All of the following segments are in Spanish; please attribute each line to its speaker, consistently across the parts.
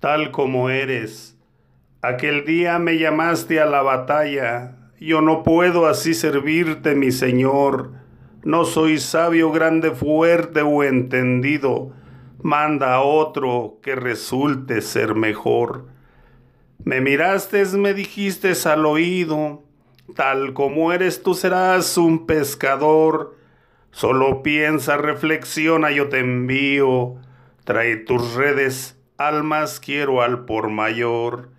Speaker 1: tal como eres. Aquel día me llamaste a la batalla. Yo no puedo así servirte, mi Señor. No soy sabio, grande, fuerte o entendido. Manda a otro que resulte ser mejor. Me miraste, me dijiste al oído. Tal como eres tú serás un pescador. Solo piensa, reflexiona, yo te envío. Trae tus redes almas quiero al por mayor.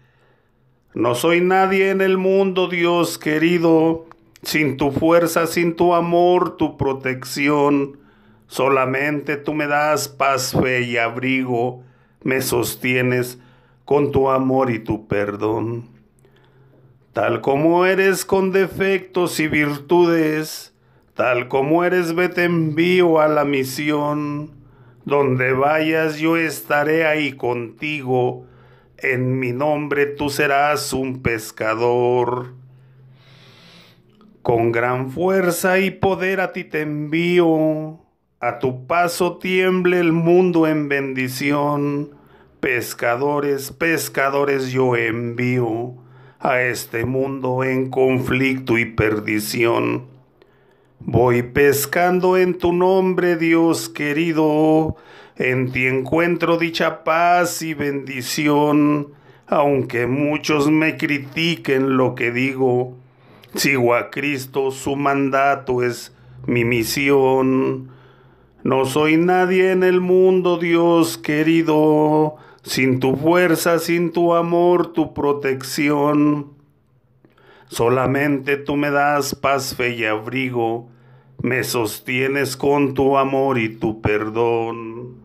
Speaker 1: No soy nadie en el mundo, Dios querido, sin tu fuerza, sin tu amor, tu protección. Solamente tú me das paz, fe y abrigo, me sostienes con tu amor y tu perdón. Tal como eres con defectos y virtudes, tal como eres, vete te envío a la misión donde vayas yo estaré ahí contigo, en mi nombre tú serás un pescador. Con gran fuerza y poder a ti te envío, a tu paso tiemble el mundo en bendición. Pescadores, pescadores yo envío a este mundo en conflicto y perdición. Voy pescando en tu nombre, Dios querido, en ti encuentro dicha paz y bendición, aunque muchos me critiquen lo que digo. Sigo a Cristo, su mandato es mi misión. No soy nadie en el mundo, Dios querido, sin tu fuerza, sin tu amor, tu protección. Solamente tú me das paz, fe y abrigo, me sostienes con tu amor y tu perdón.